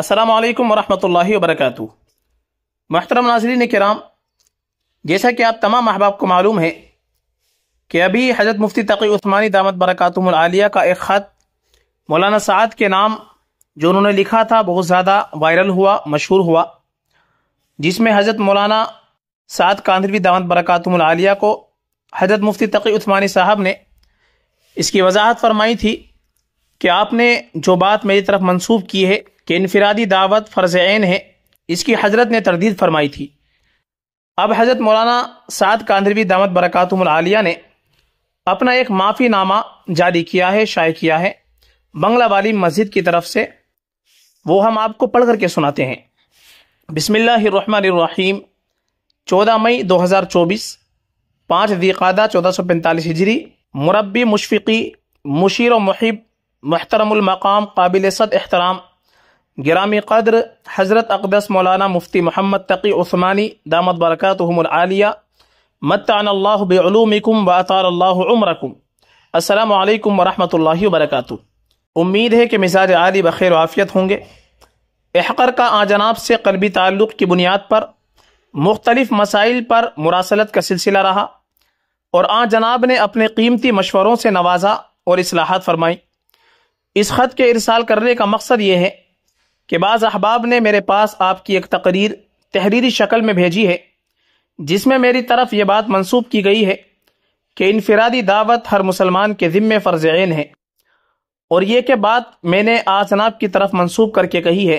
السلام علیکم ورحمۃ اللہ وبرکاتہ محترم ناظرین کرام جیسا کہ آپ تمام احباب کو معلوم ہے کہ ابھی حضرت مفتی تقی عثمانی دامت برکاتم العالیہ کا ایک خط مولانا سعد کے نام جو انہوں نے لکھا تھا بہت زیادہ وائرل ہوا مشہور ہوا جس میں حضرت مولانا سعد کاندروی دامت برکاتم العالیہ کو حضرت مفتی تقی عثمانی صاحب نے اس کی وضاحت فرمائی تھی کہ آپ نے جو بات میری طرف منسوب کی ہے کہ انفرادی دعوت فرض عین ہے اس کی حضرت نے تردید فرمائی تھی اب حضرت مولانا سعد کاندروی دعوت برکاتم العالیہ نے اپنا ایک معافی نامہ جاری کیا ہے شائع کیا ہے بنگلہ والی مسجد کی طرف سے وہ ہم آپ کو پڑھ کر کے سناتے ہیں بسم اللہ الرحمن الرحیم چودہ مئی دو ہزار چوبیس پانچ دیقادہ چودہ سو پینتالیس ہجری مربی مشفقی مشیر و محب محترم المقام قابل صد احترام گرامی قدر حضرت اقدس مولانا مفتی محمد تقی عثمانی دامت برکاتہم العالیہ متعن اللہ بعلومکم بطال اللہ عمرکم السلام علیکم ورحمت اللہ وبرکاتہ امید ہے کہ مزاج عالی بخیر وافیت ہوں گے احقر کا آجناب جناب سے قلبی تعلق کی بنیاد پر مختلف مسائل پر مراسلت کا سلسلہ رہا اور آ جناب نے اپنے قیمتی مشوروں سے نوازا اور اصلاحات فرمائی اس خط کے ارسال کرنے کا مقصد یہ ہے کہ بعض احباب نے میرے پاس آپ کی ایک تقریر تحریری شکل میں بھیجی ہے جس میں میری طرف یہ بات منسوب کی گئی ہے کہ انفرادی دعوت ہر مسلمان کے ذمے فرض عین ہے اور یہ کہ بات میں نے جناب کی طرف منسوب کر کے کہی ہے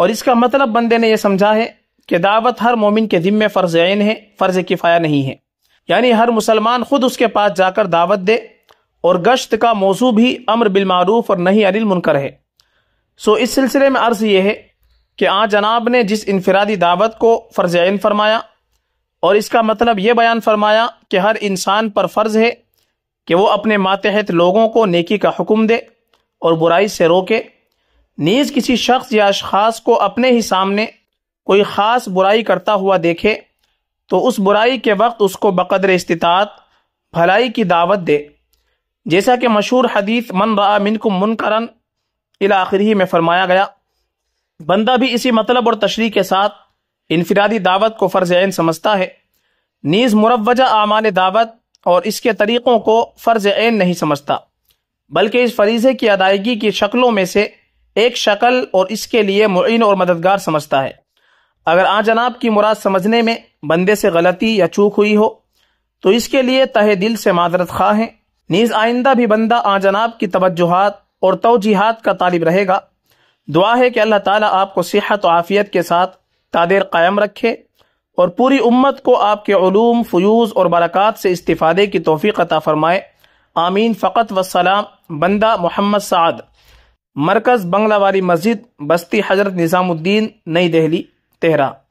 اور اس کا مطلب بندے نے یہ سمجھا ہے کہ دعوت ہر مومن کے ذمے فرض عین ہے فرض کفایا نہیں ہے یعنی ہر مسلمان خود اس کے پاس جا کر دعوت دے اور گشت کا موضوع بھی امر بالمعروف اور نہیں انل منکر ہے سو اس سلسلے میں عرض یہ ہے کہ آ جناب نے جس انفرادی دعوت کو فرض عین فرمایا اور اس کا مطلب یہ بیان فرمایا کہ ہر انسان پر فرض ہے کہ وہ اپنے ماتحت لوگوں کو نیکی کا حکم دے اور برائی سے روکے نیز کسی شخص یا اشخاص کو اپنے ہی سامنے کوئی خاص برائی کرتا ہوا دیکھے تو اس برائی کے وقت اس کو بقدر استطاعت بھلائی کی دعوت دے جیسا کہ مشہور حدیث من را منکم من کرن ہی میں فرمایا گیا بندہ بھی اسی مطلب اور تشریح کے ساتھ انفرادی دعوت کو فرض عین سمجھتا ہے نیز مروجہ اعمال دعوت اور اس کے طریقوں کو فرض عین نہیں سمجھتا بلکہ اس فریضے کی ادائیگی کی شکلوں میں سے ایک شکل اور اس کے لیے معین اور مددگار سمجھتا ہے اگر آ جناب کی مراد سمجھنے میں بندے سے غلطی یا چوک ہوئی ہو تو اس کے لیے تہ دل سے معذرت خواہ ہیں نیز آئندہ بھی بندہ آ جناب کی توجہات اور توجیحات کا طالب رہے گا دعا ہے کہ اللہ تعالیٰ آپ کو صحت و عافیت کے ساتھ تادیر قائم رکھے اور پوری امت کو آپ کے علوم فیوز اور برکات سے استفادے کی توفیق عطا فرمائے آمین فقط وسلام بندہ محمد سعد مرکز بنگلہ واری مسجد بستی حضرت نظام الدین نئی دہلی تہران